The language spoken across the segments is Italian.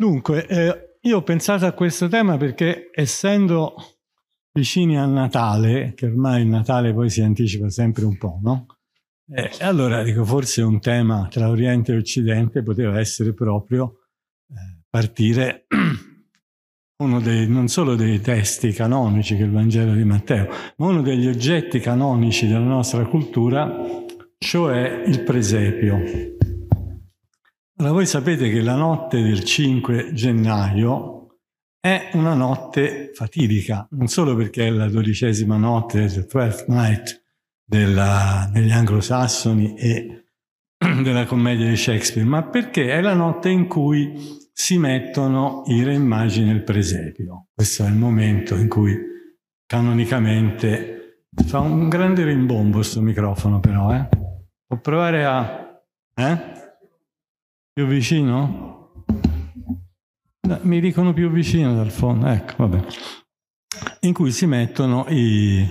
Dunque, eh, io ho pensato a questo tema perché essendo vicini a Natale, che ormai il Natale poi si anticipa sempre un po', no? Eh, allora dico, forse un tema tra Oriente e Occidente poteva essere proprio eh, partire uno dei, non solo dei testi canonici che è il Vangelo di Matteo, ma uno degli oggetti canonici della nostra cultura, cioè il presepio. Allora, voi sapete che la notte del 5 gennaio è una notte fatidica, non solo perché è la dodicesima notte, the 12 night, della, degli anglosassoni e della commedia di Shakespeare, ma perché è la notte in cui si mettono i re magi nel presepio. Questo è il momento in cui canonicamente fa un grande rimbombo questo microfono però, eh? Può provare a... Eh? Più vicino? Mi dicono più vicino dal fondo, ecco, vabbè. In cui si mettono i,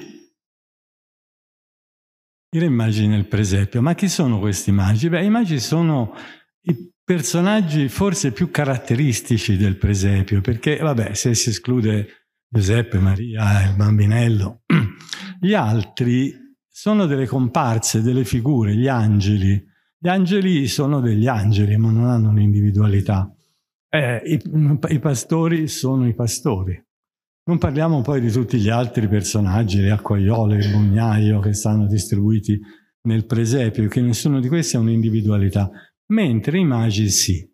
le immagini del presepio. Ma chi sono questi magi? Beh, i magi sono i personaggi forse più caratteristici del presepio, perché, vabbè, se si esclude Giuseppe, Maria, il bambinello, gli altri sono delle comparse, delle figure, gli angeli, gli angeli sono degli angeli, ma non hanno un'individualità. Eh, i, i, pastori sono i pastori. Non parliamo poi di tutti gli altri personaggi, le acquaiole, il bugnaio che stanno distribuiti nel presepio, che nessuno di questi ha un'individualità, mentre i magi sì.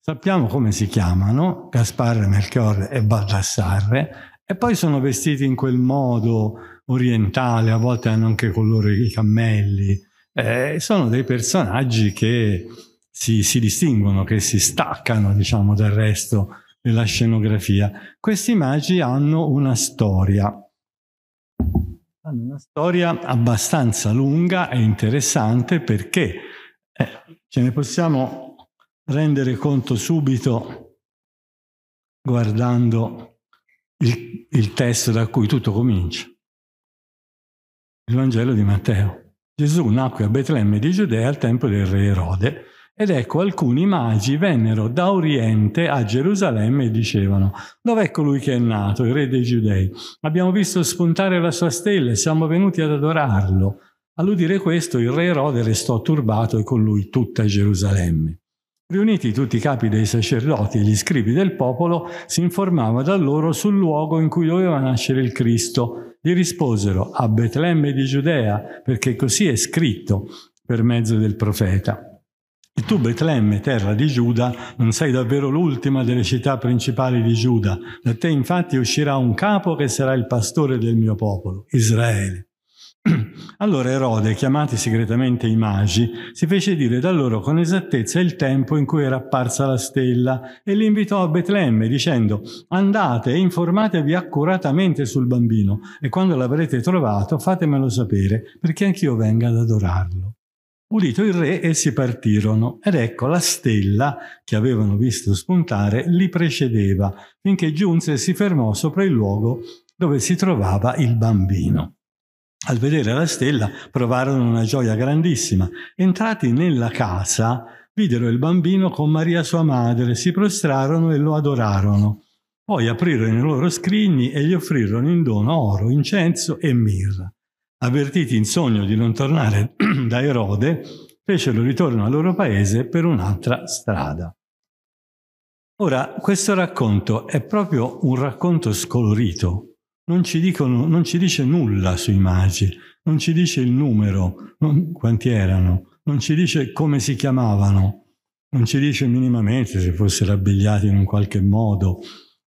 Sappiamo come si chiamano, Gasparre, Melchiorre e Baldassarre, e poi sono vestiti in quel modo orientale, a volte hanno anche colore i cammelli, eh, sono dei personaggi che si, si, distinguono, che si staccano diciamo, dal resto della scenografia. Questi magi hanno una storia, hanno una storia abbastanza lunga e interessante perché eh, ce ne possiamo rendere conto subito guardando il, il testo da cui tutto comincia, il Vangelo di Matteo. Gesù nacque a Betlemme di Giudea al tempo del re Erode ed ecco alcuni magi vennero da Oriente a Gerusalemme e dicevano dov'è colui che è nato, il re dei giudei? Abbiamo visto spuntare la sua stella e siamo venuti ad adorarlo. All'udire questo il re Erode restò turbato e con lui tutta Gerusalemme. Riuniti tutti i capi dei sacerdoti e gli scribi del popolo, si informava da loro sul luogo in cui doveva nascere il Cristo gli risposero a Betlemme di Giudea, perché così è scritto per mezzo del profeta. E tu, Betlemme, terra di Giuda, non sei davvero l'ultima delle città principali di Giuda. Da te infatti uscirà un capo che sarà il pastore del mio popolo, Israele. Allora Erode, chiamati segretamente i magi, si fece dire da loro con esattezza il tempo in cui era apparsa la stella e li invitò a Betlemme dicendo andate e informatevi accuratamente sul bambino e quando l'avrete trovato fatemelo sapere perché anch'io venga ad adorarlo. Udito il re, essi partirono, ed ecco la stella che avevano visto spuntare li precedeva, finché giunse e si fermò sopra il luogo dove si trovava il bambino al vedere la stella provarono una gioia grandissima. Entrati nella casa, videro il bambino con Maria sua madre, si prostrarono e lo adorarono. Poi aprirono i loro scrigni e gli offrirono in dono oro, incenso e mirra. Avvertiti in sogno di non tornare da Erode, fecero ritorno al loro paese per un'altra strada. Ora, questo racconto è proprio un racconto scolorito, non ci, dicono, non ci dice nulla sui magi, non ci dice il numero, non, quanti erano, non ci dice come si chiamavano, non ci dice minimamente se fossero abbigliati in un qualche modo.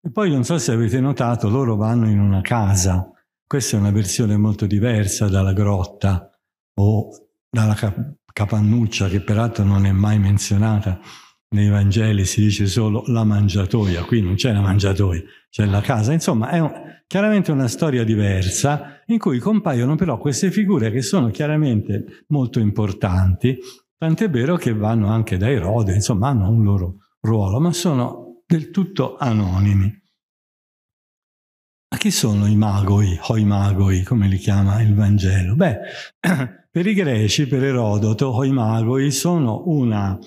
E poi non so se avete notato, loro vanno in una casa. Questa è una versione molto diversa dalla grotta o dalla cap- capannuccia che peraltro non è mai menzionata nei Vangeli si dice solo la mangiatoia, qui non c'è la mangiatoia, c'è la casa. Insomma, è un, chiaramente una storia diversa in cui compaiono però queste figure che sono chiaramente molto importanti, tant'è vero che vanno anche da Erode, insomma, hanno un loro ruolo, ma sono del tutto anonimi. Ma chi sono i magoi, hoi magoi, come li chiama il Vangelo? Beh, per i greci, per Erodoto, i magoi sono una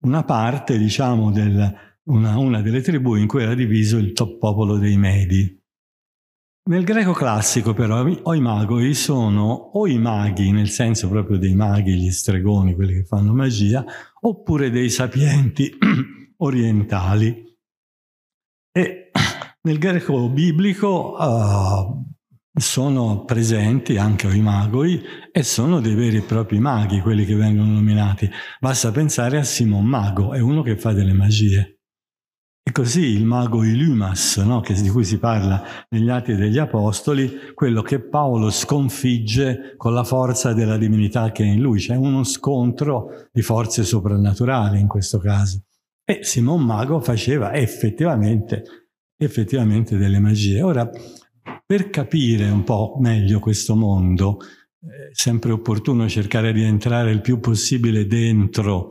una parte, diciamo, del, una, una delle tribù in cui era diviso il top popolo dei Medi. Nel greco classico però i magoi sono o i maghi, nel senso proprio dei maghi, gli stregoni, quelli che fanno magia, oppure dei sapienti orientali. E nel greco biblico uh, sono presenti anche i magoi e sono dei veri e propri maghi quelli che vengono nominati. Basta pensare a Simon Mago, è uno che fa delle magie. E così il mago Ilumas, no, che, di cui si parla negli Atti degli Apostoli, quello che Paolo sconfigge con la forza della divinità che è in lui, c'è uno scontro di forze soprannaturali in questo caso. E Simon Mago faceva effettivamente, effettivamente delle magie. Ora, per capire un po' meglio questo mondo, è sempre opportuno cercare di entrare il più possibile dentro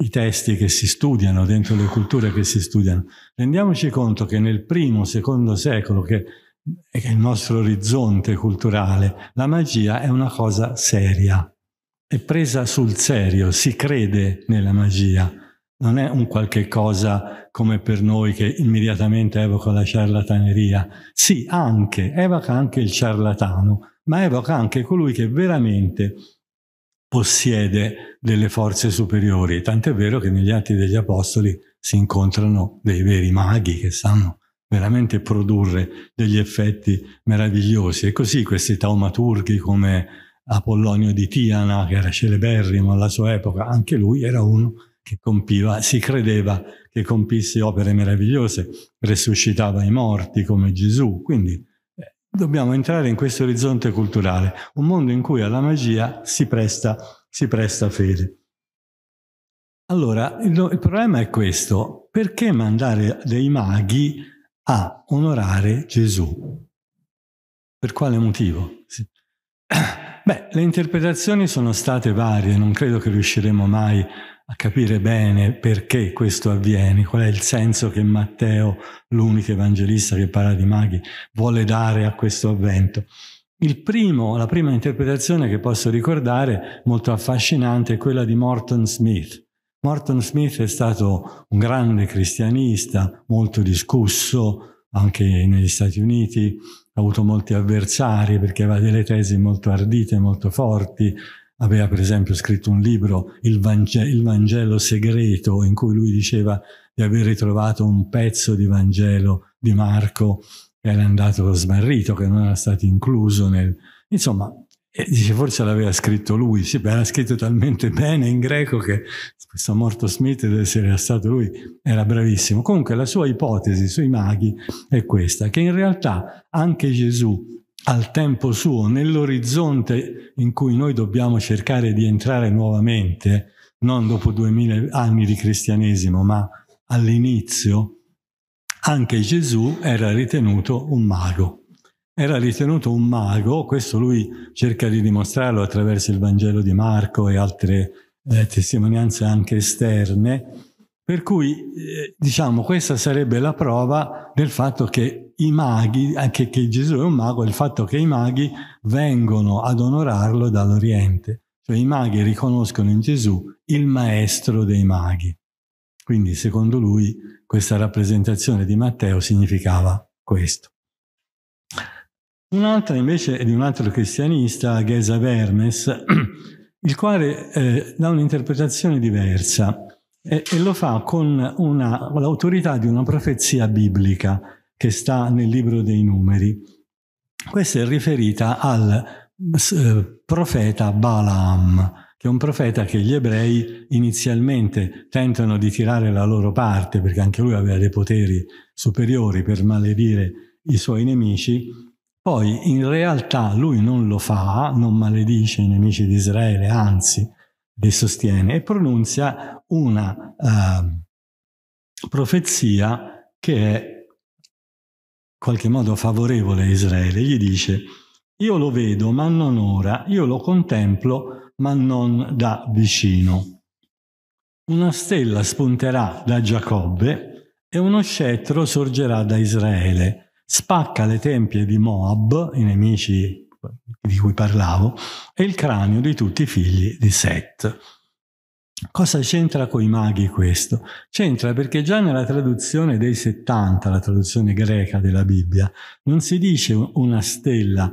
i testi che si studiano, dentro le culture che si studiano. Rendiamoci conto che nel primo, secondo secolo, che è il nostro orizzonte culturale, la magia è una cosa seria, è presa sul serio, si crede nella magia non è un qualche cosa come per noi che immediatamente evoca la ciarlataneria. Sì, anche, evoca anche il ciarlatano, ma evoca anche colui che veramente possiede delle forze superiori. Tant'è vero che negli Atti degli Apostoli si incontrano dei veri maghi che sanno veramente produrre degli effetti meravigliosi. E così questi taumaturghi come Apollonio di Tiana, che era celeberrimo alla sua epoca, anche lui era uno che compiva, si credeva che compisse opere meravigliose, resuscitava i morti come Gesù. Quindi eh, dobbiamo entrare in questo orizzonte culturale, un mondo in cui alla magia si presta, si presta fede. Allora, il, il problema è questo, perché mandare dei maghi a onorare Gesù? Per quale motivo? Sì. Beh, le interpretazioni sono state varie, non credo che riusciremo mai a capire bene perché questo avviene, qual è il senso che Matteo, l'unico evangelista che parla di maghi, vuole dare a questo avvento. Primo, la prima interpretazione che posso ricordare, molto affascinante, è quella di Morton Smith. Morton Smith è stato un grande cristianista, molto discusso, anche negli Stati Uniti, ha avuto molti avversari perché aveva delle tesi molto ardite, molto forti. Aveva per esempio scritto un libro, Il, Vangelo, il Vangelo segreto, in cui lui diceva di aver ritrovato un pezzo di Vangelo di Marco che era andato smarrito, che non era stato incluso nel... Insomma, e dice, forse l'aveva scritto lui, sì, beh, era scritto talmente bene in greco che questo morto Smith deve essere stato lui, era bravissimo. Comunque la sua ipotesi sui maghi è questa, che in realtà anche Gesù al tempo suo, nell'orizzonte in cui noi dobbiamo cercare di entrare nuovamente, non dopo duemila anni di cristianesimo, ma all'inizio, anche Gesù era ritenuto un mago era ritenuto un mago, questo lui cerca di dimostrarlo attraverso il Vangelo di Marco e altre eh, testimonianze anche esterne, per cui eh, diciamo questa sarebbe la prova del fatto che i maghi, anche che Gesù è un mago, il fatto che i maghi vengono ad onorarlo dall'Oriente, cioè i maghi riconoscono in Gesù il maestro dei maghi. Quindi secondo lui questa rappresentazione di Matteo significava questo. Un'altra invece è di un altro cristianista, Gesa Vermes, il quale eh, dà un'interpretazione diversa e, e, lo fa con, una, l'autorità di una profezia biblica che sta nel libro dei numeri. Questa è riferita al eh, profeta Balaam, che è un profeta che gli ebrei inizialmente tentano di tirare la loro parte, perché anche lui aveva dei poteri superiori per maledire i suoi nemici, poi in realtà lui non lo fa, non maledice i nemici di Israele, anzi li sostiene e pronunzia una eh, profezia che è in qualche modo favorevole a Israele. Gli dice, io lo vedo ma non ora, io lo contemplo ma non da vicino. Una stella spunterà da Giacobbe e uno scettro sorgerà da Israele spacca le tempie di Moab, i nemici di cui parlavo, e il cranio di tutti i figli di Set. Cosa c'entra con i maghi questo? C'entra perché già nella traduzione dei 70, la traduzione greca della Bibbia, non si dice una stella,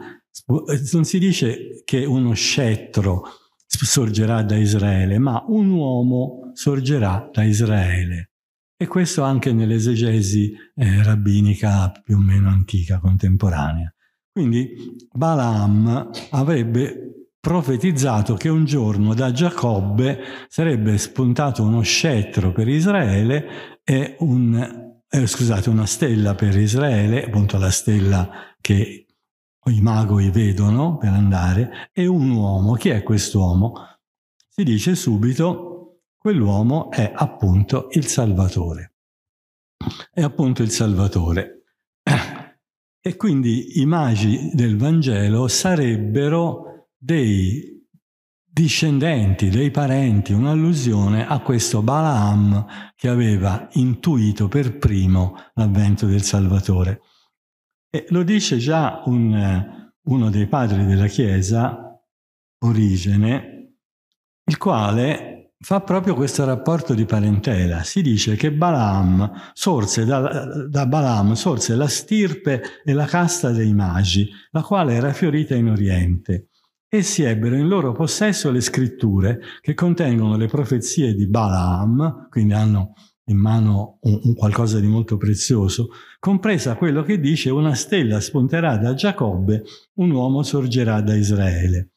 non si dice che uno scettro sorgerà da Israele, ma un uomo sorgerà da Israele. E questo anche nell'esegesi eh, rabbinica più o meno antica, contemporanea. Quindi Balaam avrebbe profetizzato che un giorno da Giacobbe sarebbe spuntato uno scettro per Israele e un, eh, scusate, una stella per Israele, appunto la stella che i magoi vedono per andare, e un uomo. Chi è quest'uomo? Si dice subito quell'uomo è appunto il Salvatore. È appunto il Salvatore. E quindi i magi del Vangelo sarebbero dei discendenti, dei parenti, un'allusione a questo Balaam che aveva intuito per primo l'avvento del Salvatore. E lo dice già un, uno dei padri della Chiesa, Origene, il quale fa proprio questo rapporto di parentela. Si dice che Balaam sorse da, da Balaam sorse la stirpe e la casta dei magi, la quale era fiorita in Oriente. Essi ebbero in loro possesso le scritture che contengono le profezie di Balaam, quindi hanno in mano un, un qualcosa di molto prezioso, compresa quello che dice una stella spunterà da Giacobbe, un uomo sorgerà da Israele.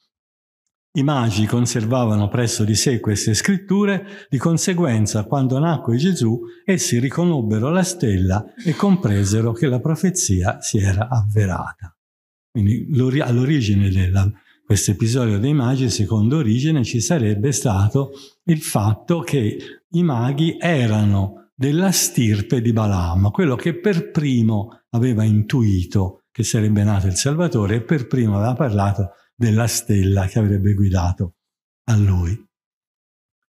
I magi conservavano presso di sé queste scritture, di conseguenza quando nacque Gesù essi riconobbero la stella e compresero che la profezia si era avverata. Quindi all'origine di questo episodio dei magi, secondo origine, ci sarebbe stato il fatto che i maghi erano della stirpe di Balaam, quello che per primo aveva intuito che sarebbe nato il Salvatore e per primo aveva parlato della stella che avrebbe guidato a lui.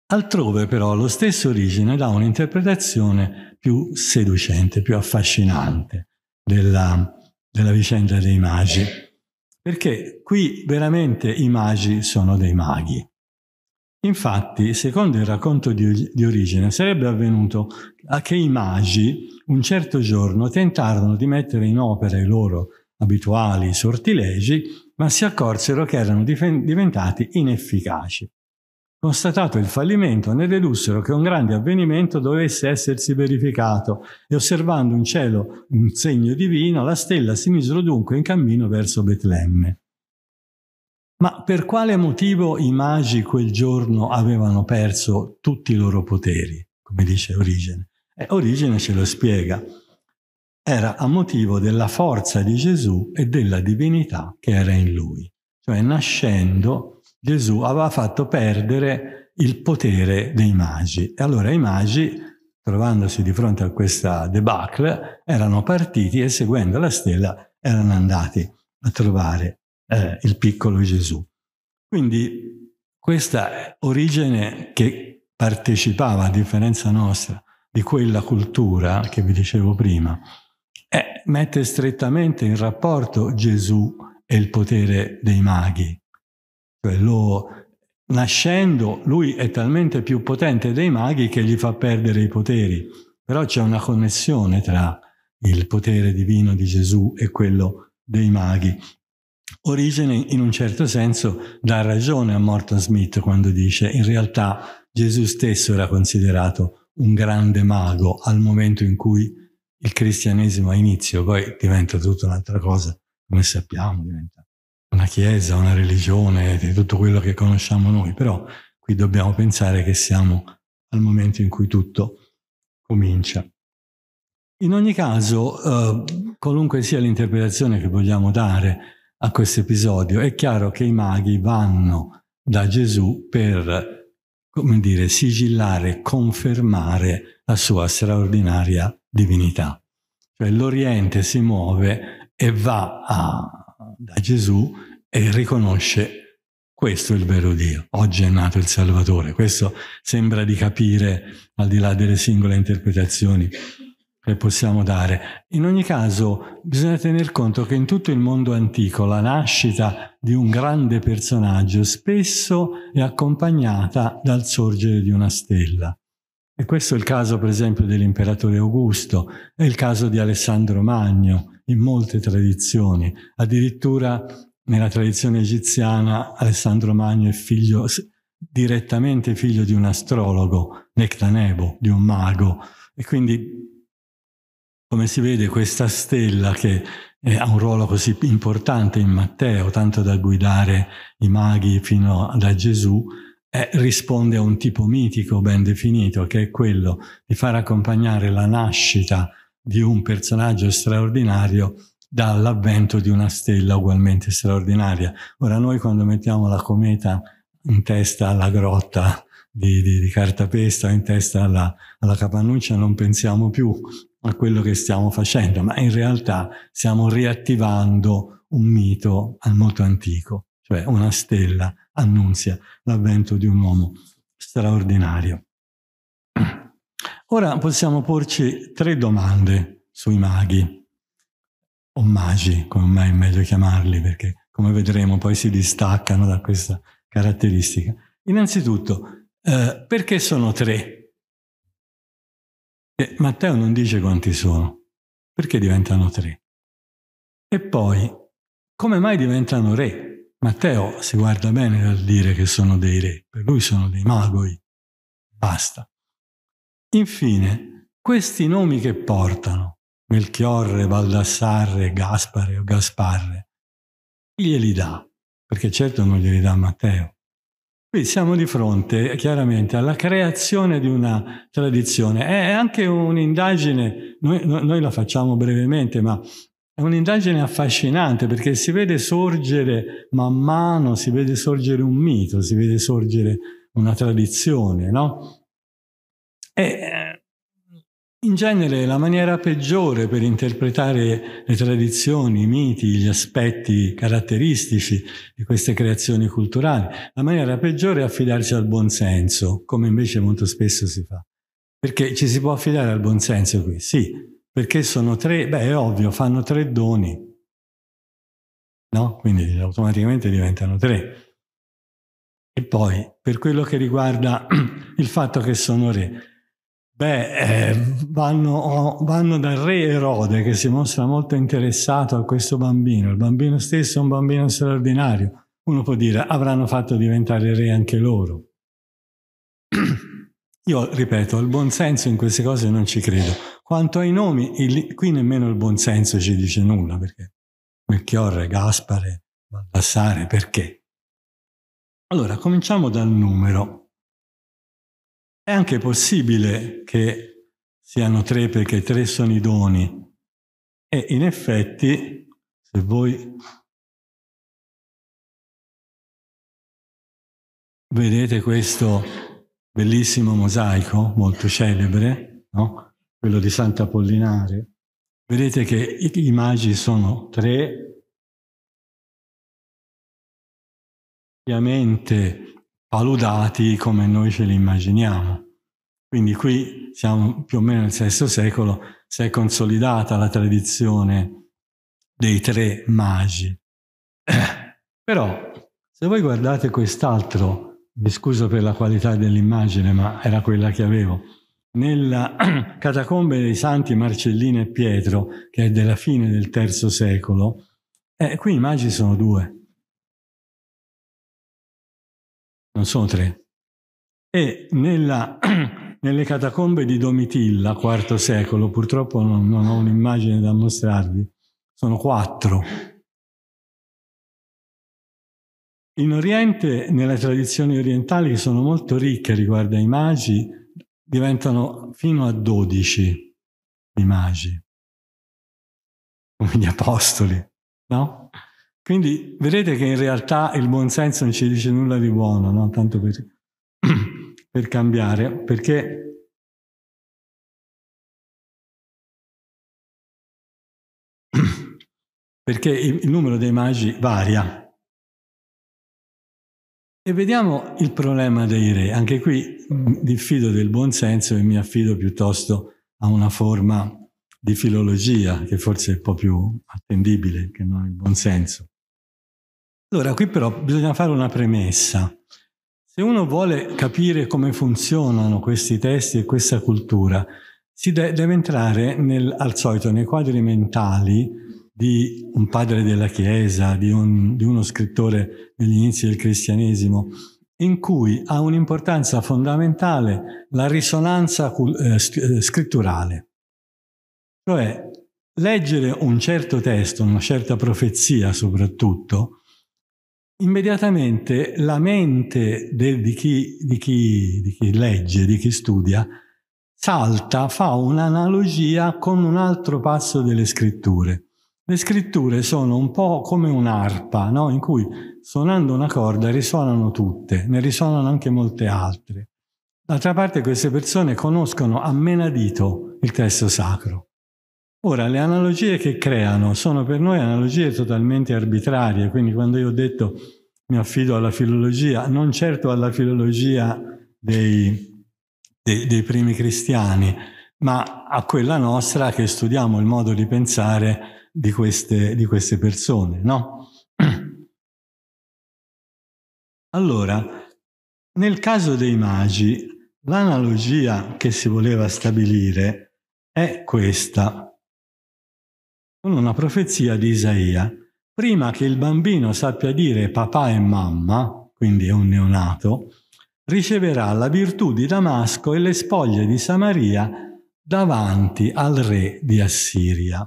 Altrove però lo stesso origine dà un'interpretazione più seducente, più affascinante della, della vicenda dei magi, perché qui veramente i magi sono dei maghi. Infatti, secondo il racconto di, di Origene, sarebbe avvenuto che i magi un certo giorno tentarono di mettere in opera i loro abituali sortilegi ma si accorsero che erano diventati inefficaci. Constatato il fallimento, ne dedussero che un grande avvenimento dovesse essersi verificato e osservando in cielo un segno divino, la stella si misero dunque in cammino verso Betlemme. Ma per quale motivo i magi quel giorno avevano perso tutti i loro poteri, come dice Origene? Eh, Origene ce lo spiega era a motivo della forza di Gesù e della divinità che era in lui. Cioè nascendo Gesù aveva fatto perdere il potere dei magi e allora i magi, trovandosi di fronte a questa debacle, erano partiti e seguendo la stella erano andati a trovare eh, il piccolo Gesù. Quindi questa origine che partecipava, a differenza nostra, di quella cultura che vi dicevo prima, eh, mette strettamente in rapporto Gesù e il potere dei maghi. Cioè lo, nascendo lui è talmente più potente dei maghi che gli fa perdere i poteri, però c'è una connessione tra il potere divino di Gesù e quello dei maghi. Origene in un certo senso dà ragione a Morton Smith quando dice in realtà Gesù stesso era considerato un grande mago al momento in cui il cristianesimo ha inizio poi diventa tutta un'altra cosa, come sappiamo, diventa una chiesa, una religione, di tutto quello che conosciamo noi, però qui dobbiamo pensare che siamo al momento in cui tutto comincia. In ogni caso, eh, qualunque sia l'interpretazione che vogliamo dare a questo episodio, è chiaro che i maghi vanno da Gesù per, come dire, sigillare, confermare la sua straordinaria divinità. Cioè l'Oriente si muove e va a, da Gesù e riconosce questo è il vero Dio, oggi è nato il Salvatore. Questo sembra di capire al di là delle singole interpretazioni che possiamo dare. In ogni caso bisogna tener conto che in tutto il mondo antico la nascita di un grande personaggio spesso è accompagnata dal sorgere di una stella. E questo è il caso, per esempio, dell'imperatore Augusto, è il caso di Alessandro Magno, in molte tradizioni. Addirittura nella tradizione egiziana Alessandro Magno è figlio, direttamente figlio di un astrologo, Nectanebo, di un mago. E quindi, come si vede, questa stella che ha un ruolo così importante in Matteo, tanto da guidare i maghi fino a Gesù, eh, risponde a un tipo mitico ben definito, che è quello di far accompagnare la nascita di un personaggio straordinario dall'avvento di una stella ugualmente straordinaria. Ora noi quando mettiamo la cometa in testa alla grotta di, di, di cartapesta in testa alla, alla capannuccia non pensiamo più a quello che stiamo facendo, ma in realtà stiamo riattivando un mito molto antico, cioè una stella annunzia l'avvento di un uomo straordinario. Ora possiamo porci tre domande sui maghi, o magi, come mai è meglio chiamarli, perché come vedremo poi si distaccano da questa caratteristica. Innanzitutto, eh, perché sono tre? Eh, Matteo non dice quanti sono, perché diventano tre? E poi, come mai diventano re? Matteo si guarda bene dal dire che sono dei re, per lui sono dei magoi, basta. Infine, questi nomi che portano, Melchiorre, Baldassarre, Gaspare o Gasparre, chi glieli dà? Perché certo non glieli dà Matteo. Qui siamo di fronte eh, chiaramente alla creazione di una tradizione. È anche un'indagine, noi, noi la facciamo brevemente, ma è un'indagine affascinante perché si vede sorgere man mano, si vede sorgere un mito, si vede sorgere una tradizione, no? E eh, in genere la maniera peggiore per interpretare le tradizioni, i miti, gli aspetti caratteristici di queste creazioni culturali, la maniera peggiore è affidarci al buonsenso, come invece molto spesso si fa. Perché ci si può affidare al buonsenso qui, sì, perché sono tre, beh è ovvio, fanno tre doni. No? Quindi automaticamente diventano tre. E poi, per quello che riguarda il fatto che sono re, Beh, eh, vanno, vanno, dal re Erode che si mostra molto interessato a questo bambino. Il bambino stesso è un bambino straordinario. Uno può dire, avranno fatto diventare re anche loro. Io ripeto, il buonsenso in queste cose non ci credo. Quanto ai nomi, il, qui nemmeno il buonsenso ci dice nulla, perché Melchiorre, Gaspare, Baldassare, perché? Allora, cominciamo dal numero. È anche possibile che siano tre perché tre sono i doni e in effetti, se voi vedete questo bellissimo mosaico, molto celebre, no? quello di Sant'Apollinare. Vedete che i magi sono tre, ovviamente paludati come noi ce li immaginiamo. Quindi qui siamo più o meno nel VI secolo, si è consolidata la tradizione dei tre magi. Eh, però se voi guardate quest'altro mi scuso per la qualità dell'immagine, ma era quella che avevo. Nella catacombe dei santi Marcellino e Pietro, che è della fine del III secolo, eh, qui i magi sono due, non sono tre. E nella, nelle catacombe di Domitilla, IV secolo, purtroppo non, non ho un'immagine da mostrarvi, sono quattro in Oriente, nelle tradizioni orientali che sono molto ricche riguardo ai magi, diventano fino a 12 i magi, come gli apostoli, no? Quindi vedete che in realtà il buon senso non ci dice nulla di buono, no? Tanto per, per cambiare, perché perché il numero dei magi varia. E vediamo il problema dei re. Anche qui mm, diffido del buon senso e mi affido piuttosto a una forma di filologia che forse è un po' più attendibile che non il buon senso. Allora, qui però bisogna fare una premessa. Se uno vuole capire come funzionano questi testi e questa cultura, si de- deve entrare nel, al solito nei quadri mentali di un padre della Chiesa, di, un, di uno scrittore degli inizi del cristianesimo, in cui ha un'importanza fondamentale la risonanza eh, eh, scritturale. Cioè, leggere un certo testo, una certa profezia soprattutto, immediatamente la mente del, di, chi, di, chi, di chi legge, di chi studia, salta, fa un'analogia con un altro passo delle scritture. Le scritture sono un po' come un'arpa, no? in cui suonando una corda risuonano tutte, ne risuonano anche molte altre. D'altra parte queste persone conoscono a menadito il testo sacro. Ora, le analogie che creano sono per noi analogie totalmente arbitrarie, quindi quando io ho detto mi affido alla filologia, non certo alla filologia dei, dei, dei primi cristiani, ma a quella nostra che studiamo il modo di pensare di queste, di queste persone, no? Allora, nel caso dei magi, l'analogia che si voleva stabilire è questa, con una profezia di Isaia. Prima che il bambino sappia dire papà e mamma, quindi è un neonato, riceverà la virtù di Damasco e le spoglie di Samaria davanti al re di Assiria.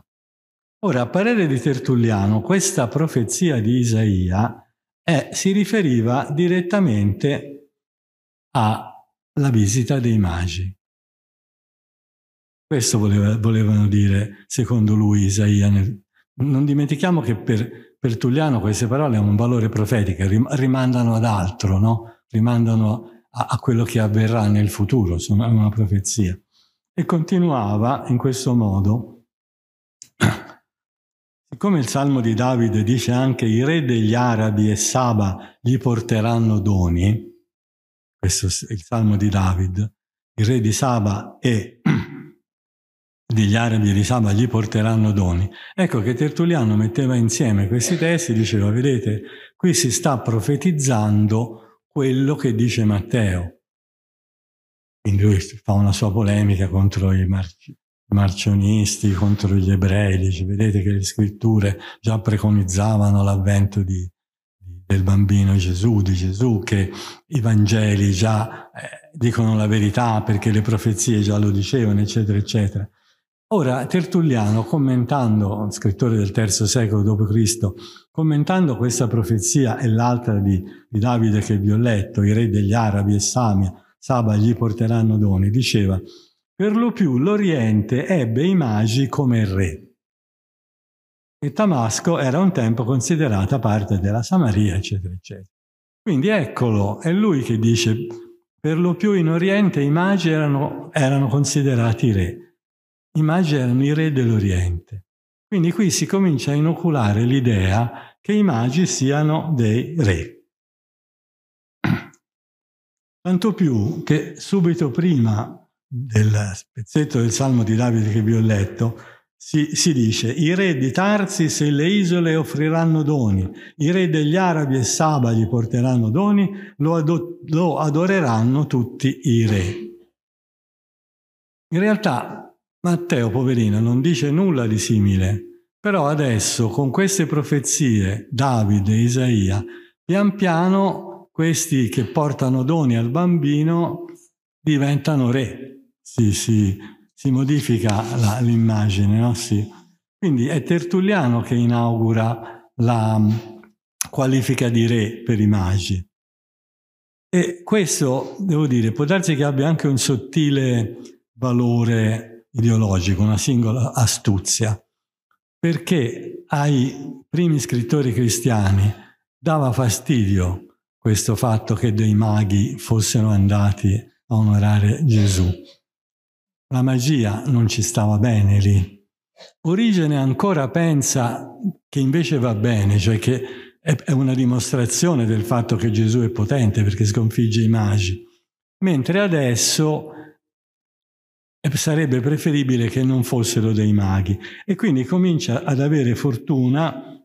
Ora, a parere di Tertulliano, questa profezia di Isaia è, eh, si riferiva direttamente alla visita dei magi. Questo voleva, volevano dire, secondo lui, Isaia. Nel, non dimentichiamo che per, per Tulliano queste parole hanno un valore profetico, rimandano ad altro, no? rimandano a, a, quello che avverrà nel futuro, insomma è una profezia. E continuava in questo modo come il Salmo di Davide dice anche i re degli Arabi e Saba gli porteranno doni, questo è il Salmo di David, i re di Saba e degli Arabi e di Saba gli porteranno doni. Ecco che Tertulliano metteva insieme questi testi e diceva, vedete, qui si sta profetizzando quello che dice Matteo. Quindi lui fa una sua polemica contro i, mar- marcionisti contro gli ebrei, dice, vedete che le scritture già preconizzavano l'avvento di, del bambino Gesù, di Gesù, che i Vangeli già eh, dicono la verità perché le profezie già lo dicevano, eccetera, eccetera. Ora, Tertulliano, commentando, scrittore del III secolo d.C., commentando questa profezia e l'altra di, di, Davide che vi ho letto, i re degli Arabi e Samia, Saba gli porteranno doni, diceva per lo più l'Oriente ebbe i magi come re. E Damasco era un tempo considerata parte della Samaria, eccetera, eccetera. Quindi eccolo, è lui che dice, per lo più in Oriente i magi erano, erano considerati re. I magi erano i re dell'Oriente. Quindi qui si comincia a inoculare l'idea che i magi siano dei re. Tanto più che subito prima del pezzetto del Salmo di Davide che vi ho letto, si, si, dice i re di Tarsi e le isole offriranno doni, i re degli Arabi e Saba gli porteranno doni, lo, ado- lo adoreranno tutti i re. In realtà Matteo, poverino, non dice nulla di simile, però adesso con queste profezie, Davide e Isaia, pian piano questi che portano doni al bambino diventano re, si, si, si modifica l'immagine, no? sì. Quindi è Tertulliano che inaugura la mm, qualifica di re per i magi. E questo, devo dire, può darsi che abbia anche un sottile valore ideologico, una singola astuzia, perché ai primi scrittori cristiani dava fastidio questo fatto che dei maghi fossero andati a onorare Gesù. La magia non ci stava bene lì. Origene ancora pensa che invece va bene, cioè che è una dimostrazione del fatto che Gesù è potente perché sconfigge i magi, mentre adesso eh, sarebbe preferibile che non fossero dei maghi e quindi comincia ad avere fortuna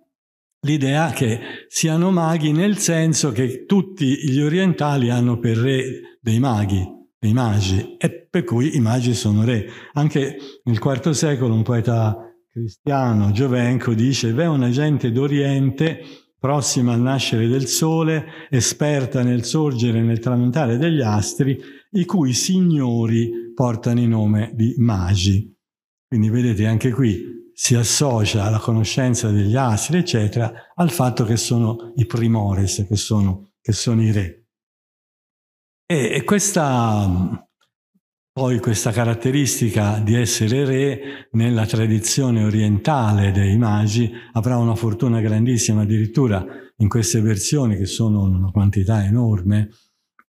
l'idea che siano maghi nel senso che tutti gli orientali hanno per re dei maghi i magi e per cui i magi sono re. Anche nel IV secolo un poeta cristiano, Giovenco, dice «V'è una gente d'Oriente prossima al nascere del sole, esperta nel sorgere e nel tramontare degli astri, i cui signori portano il nome di magi». Quindi vedete anche qui si associa la conoscenza degli astri, eccetera, al fatto che sono i primores, che sono, che sono i re. E, e questa, mm, poi questa caratteristica di essere re nella tradizione orientale dei magi avrà una fortuna grandissima, addirittura in queste versioni che sono una quantità enorme,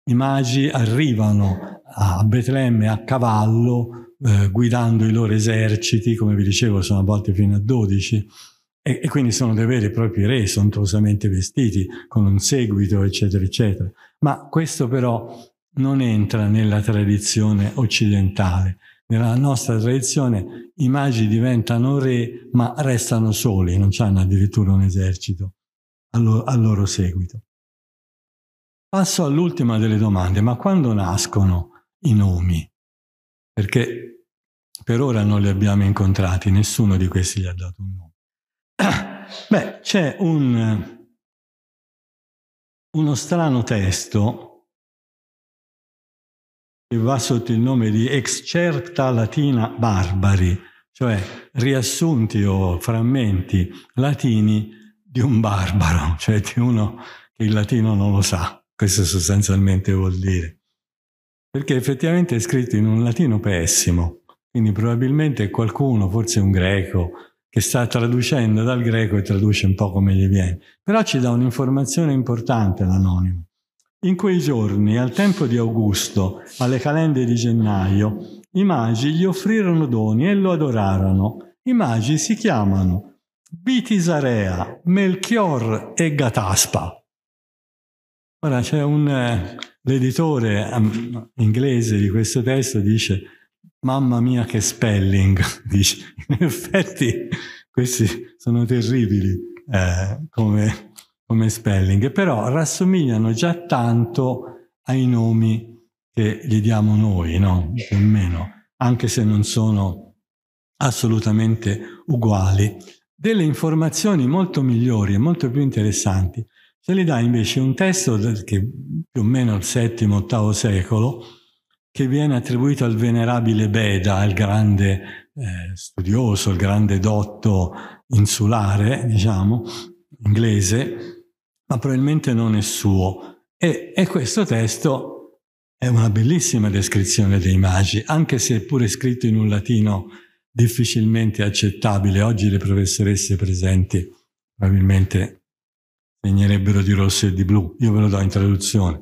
i magi arrivano a Betlemme a cavallo eh, guidando i loro eserciti, come vi dicevo sono a volte fino a 12, e, e quindi sono dei veri e propri re sontuosamente vestiti, con un seguito, eccetera, eccetera. Ma questo però non entra nella tradizione occidentale. Nella nostra tradizione i magi diventano re ma restano soli, non hanno addirittura un esercito al loro, al loro seguito. Passo all'ultima delle domande, ma quando nascono i nomi? Perché per ora non li abbiamo incontrati, nessuno di questi gli ha dato un nome. Beh, c'è un, uno strano testo che va sotto il nome di Excerta Latina Barbari, cioè riassunti o frammenti latini di un barbaro, cioè di uno che il latino non lo sa. Questo sostanzialmente vuol dire. Perché effettivamente è scritto in un latino pessimo, quindi probabilmente qualcuno, forse un greco, che sta traducendo dal greco e traduce un po' come gli viene. Però ci dà un'informazione importante l'anonimo. In quei giorni, al tempo di Augusto, alle calende di gennaio, i magi gli offrirono doni e lo adorarono. I magi si chiamano Bitisarea, Melchior e Gataspa. Ora c'è un... Eh, l'editore ehm, inglese di questo testo dice Mamma mia che spelling, dici. In effetti questi sono terribili eh, come, come spelling, però rassomigliano già tanto ai nomi che gli diamo noi, no? Più o meno, anche se non sono assolutamente uguali. Delle informazioni molto migliori e molto più interessanti se li dà invece un testo che più o meno al VII-VIII secolo, che viene attribuito al venerabile Beda, il grande eh, studioso, il grande dotto insulare, diciamo, inglese, ma probabilmente non è suo. E, e questo testo è una bellissima descrizione dei magi, anche se è pure scritto in un latino difficilmente accettabile. Oggi le professoresse presenti probabilmente segnerebbero di rosso e di blu. Io ve lo do in traduzione.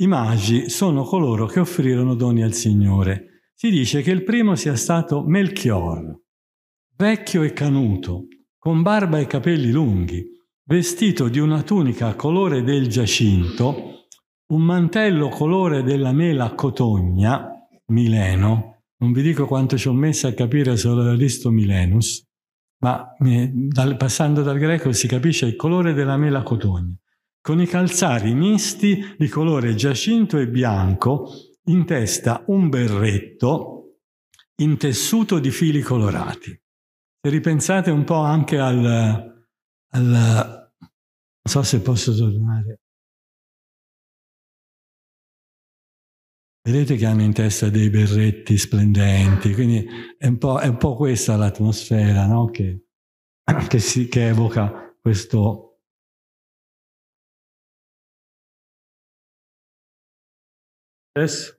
I magi sono coloro che offrirono doni al Signore. Si dice che il primo sia stato Melchior, vecchio e canuto, con barba e capelli lunghi, vestito di una tunica colore del giacinto, un mantello colore della mela cotogna, Mileno, non vi dico quanto ci ho messo a capire se l'ho visto Milenus, ma eh, dal, passando dal greco si capisce il colore della mela cotogna, con i calzari misti di colore giacinto e bianco, in testa un berretto in tessuto di fili colorati. Se ripensate un po' anche al... al non so se posso tornare. Vedete che hanno in testa dei berretti splendenti, quindi è un po', è un po questa l'atmosfera no? che, che, si, che evoca questo Yes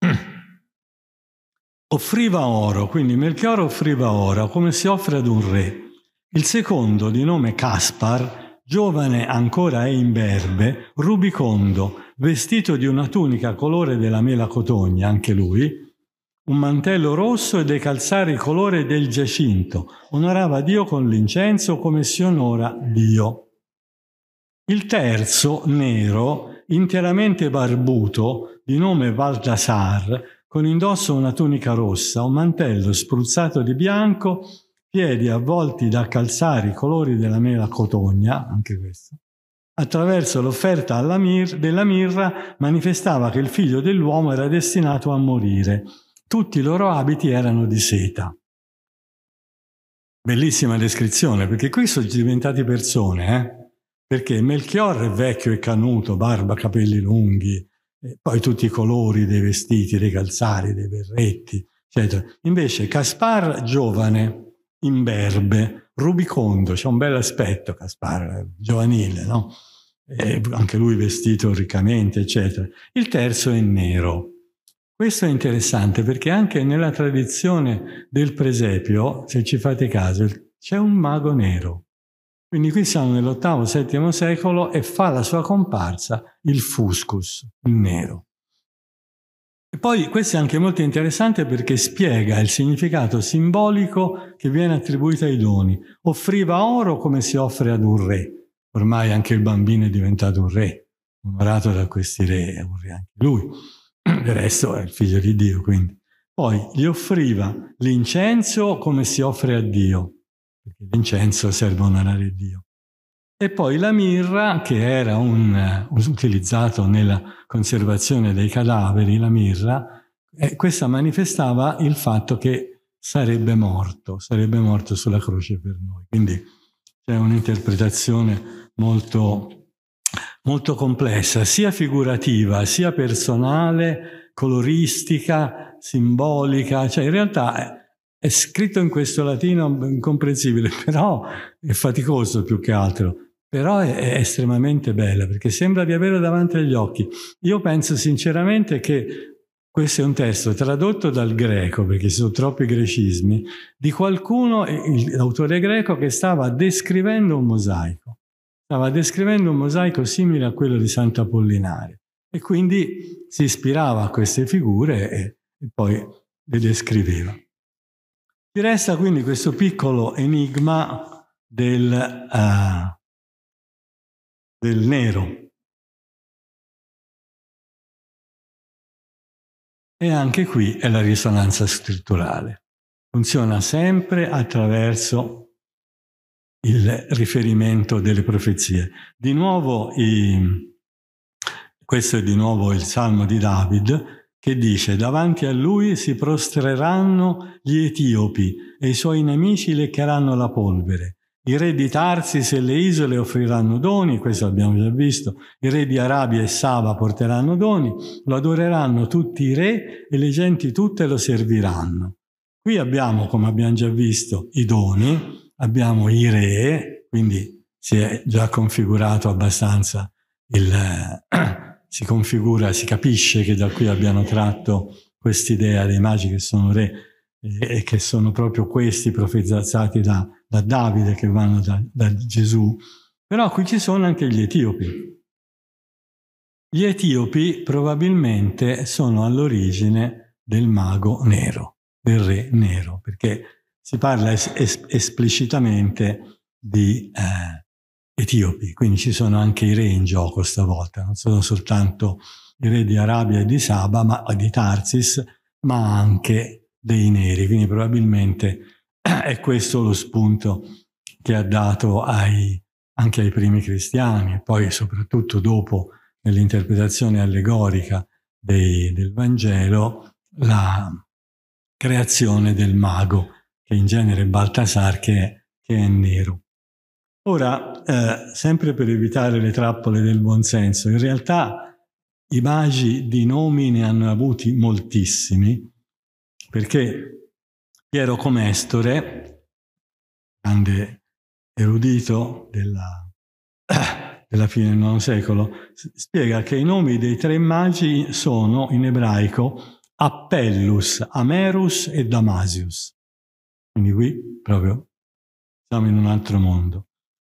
offriva oro, quindi Melchior offriva oro come si offre ad un re. Il secondo, di nome Caspar, giovane ancora e imberbe, rubicondo, vestito di una tunica colore della mela cotogna, anche lui, un mantello rosso e dei calzari colore del giacinto. Onorava Dio con l'incenso come si onora Dio. Il terzo, nero, interamente barbuto, di nome Baltasar, con indosso una tunica rossa, un mantello spruzzato di bianco, piedi avvolti da calzari colori della mela cotogna, anche questo, attraverso l'offerta mir- della mirra manifestava che il figlio dell'uomo era destinato a morire. Tutti i loro abiti erano di seta. Bellissima descrizione, perché qui sono diventati persone, eh? perché Melchiorre è vecchio e canuto, barba, capelli lunghi, poi tutti i colori dei vestiti, dei calzari, dei berretti, eccetera. Invece Caspar giovane, imberbe, rubicondo, c'è un bel aspetto Caspar, giovanile, no? E anche lui vestito riccamente, eccetera. Il terzo è nero. Questo è interessante perché anche nella tradizione del presepio, se ci fate caso, c'è un mago nero. Quindi qui siamo nell'ottavo, settimo secolo e fa la sua comparsa il fuscus, il nero. Poi questo è anche molto interessante perché spiega il significato simbolico che viene attribuito ai doni. Offriva oro come si offre ad un re. Ormai anche il bambino è diventato un re, onorato da questi re, un re anche lui. Del resto è il figlio di Dio, quindi. Poi gli offriva l'incenso come si offre a Dio, perché l'incenso serve a onorare Dio. E poi la mirra, che era un, eh, utilizzato nella conservazione dei cadaveri, la mirra, eh, questa manifestava il fatto che sarebbe morto, sarebbe morto sulla croce per noi. Quindi c'è un'interpretazione molto, molto complessa, sia figurativa, sia personale, coloristica, simbolica, cioè in realtà è, è scritto in questo latino incomprensibile, però è faticoso più che altro però è, è, estremamente bella perché sembra di avere davanti agli occhi. Io penso sinceramente che questo è un testo tradotto dal greco, perché ci sono troppi grecismi, di qualcuno, eh, l'autore greco, che stava descrivendo un mosaico. Stava descrivendo un mosaico simile a quello di Sant'Apollinare e quindi si ispirava a queste figure e, e poi le descriveva. Ci resta quindi questo piccolo enigma del... Uh, del nero. E anche qui è la risonanza scritturale. Funziona sempre attraverso il riferimento delle profezie. Di nuovo, i, questo è di nuovo il Salmo di David, che dice, davanti a lui si prostreranno gli etiopi e i suoi nemici leccheranno la polvere. I re di Tarsi e le isole offriranno doni, questo abbiamo già visto, i re di Arabia e Sava porteranno doni, lo adoreranno tutti i re e le genti tutte lo serviranno. Qui abbiamo, come abbiamo già visto, i doni, abbiamo i re, quindi si è già configurato abbastanza il... Eh, si configura, si capisce che da qui abbiano tratto quest'idea dei magi che sono re e che sono proprio questi profetizzati da da Davide che vanno da, da Gesù, però qui ci sono anche gli etiopi. Gli etiopi probabilmente sono all'origine del mago nero, del re nero, perché si parla es- es- esplicitamente di eh, etiopi, quindi ci sono anche i re in gioco stavolta, non sono soltanto i re di Arabia e di Saba, ma di Tarsis, ma anche dei neri, quindi probabilmente è questo lo spunto che ha dato ai, anche ai primi cristiani e poi soprattutto dopo nell'interpretazione allegorica dei, del Vangelo la creazione del mago, che in genere è Baltasar, che è, che è nero. Ora, eh, sempre per evitare le trappole del buonsenso, in realtà i magi di nomi ne hanno avuti moltissimi, perché Piero Comestore, grande erudito della, della fine del IX secolo, spiega che i nomi dei tre magi sono in ebraico Appellus, Amerus e Damasius. Quindi qui proprio siamo in un altro mondo.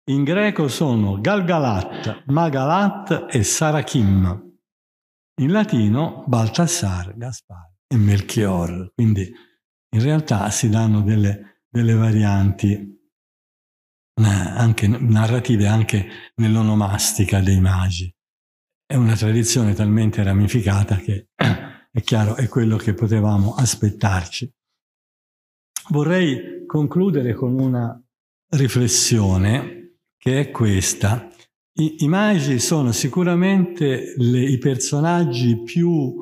In greco sono Galgalat, Magalat e Sarachim. In latino Baltasar, Gaspar e Melchior. Quindi in realtà si danno delle, delle varianti anche narrative anche nell'onomastica dei magi. È una tradizione talmente ramificata che è chiaro, è quello che potevamo aspettarci. Vorrei concludere con una riflessione che è questa. I, i magi sono sicuramente le, i personaggi più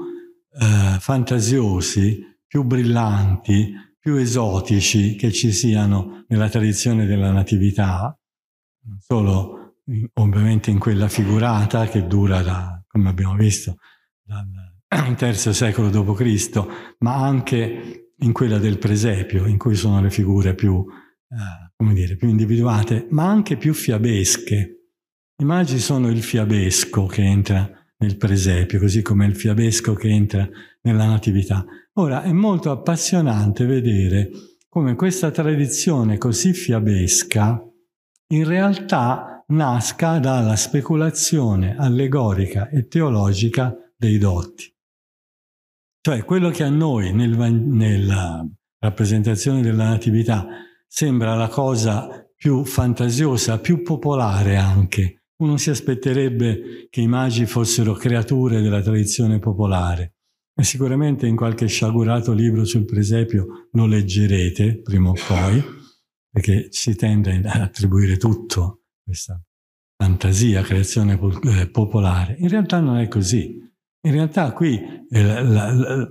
eh, fantasiosi più brillanti, più esotici che ci siano nella tradizione della Natività, non solo ovviamente in quella figurata che dura, da, come abbiamo visto, dal III secolo d.C., ma anche in quella del presepio, in cui sono le figure più, eh, come dire, più individuate, ma anche più fiabesche. I magi sono il fiabesco che entra nel presepio, così come il fiabesco che entra nella Natività. Ora è molto appassionante vedere come questa tradizione così fiabesca in realtà nasca dalla speculazione allegorica e teologica dei dotti. Cioè quello che a noi nel, nella rappresentazione della Natività sembra la cosa più fantasiosa, più popolare anche. Uno si aspetterebbe che i magi fossero creature della tradizione popolare. E sicuramente in qualche sciagurato libro sul presepio lo leggerete prima o poi, perché si tende ad attribuire tutto a questa fantasia, creazione eh, popolare. In realtà non è così. In realtà qui eh, la, la,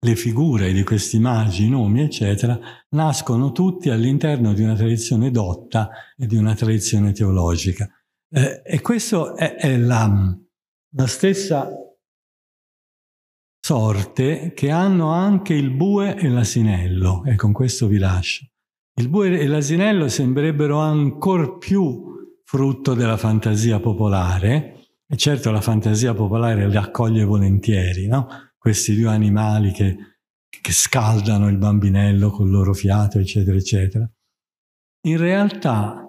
le figure di questi magi, i nomi, eccetera, nascono tutti all'interno di una tradizione dotta e di una tradizione teologica. Eh, e questo è, è la, la stessa sorte che hanno anche il bue e l'asinello, e con questo vi lascio. Il bue e l'asinello sembrerebbero ancor più frutto della fantasia popolare, e certo la fantasia popolare li accoglie volentieri, no? questi due animali che, che scaldano il bambinello col loro fiato, eccetera, eccetera. In realtà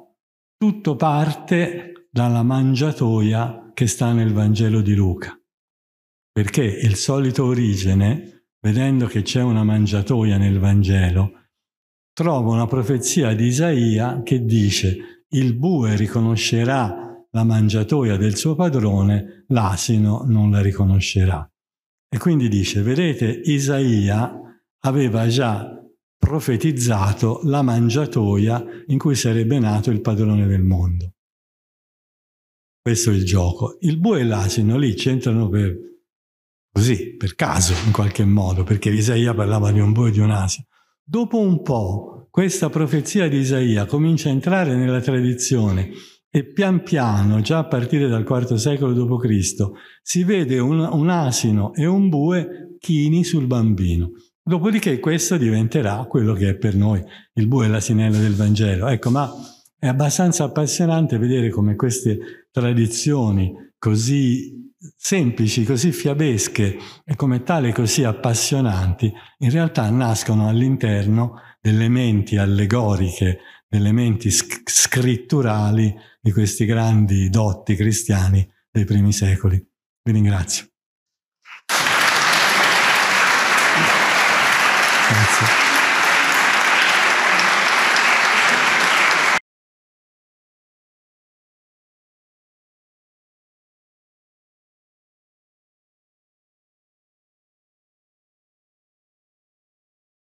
tutto parte dalla mangiatoia che sta nel Vangelo di Luca perché il solito origine, vedendo che c'è una mangiatoia nel Vangelo, trova una profezia di Isaia che dice il bue riconoscerà la mangiatoia del suo padrone, l'asino non la riconoscerà. E quindi dice, vedete, Isaia aveva già profetizzato la mangiatoia in cui sarebbe nato il padrone del mondo. Questo è il gioco. Il bue e l'asino lì c'entrano per così, per caso, in qualche modo, perché Isaia parlava di un bue e di asino. Dopo un po', questa profezia di Isaia comincia a entrare nella tradizione e pian piano, già a partire dal IV secolo d.C., si vede un, un asino e un bue chini sul bambino. Dopodiché questo diventerà quello che è per noi il bue e l'asinello del Vangelo. Ecco, ma è abbastanza appassionante vedere come queste tradizioni così semplici, così fiabesche e come tale così appassionanti, in realtà nascono all'interno delle menti allegoriche, delle menti scritturali di questi grandi dotti cristiani dei primi secoli. Vi ringrazio.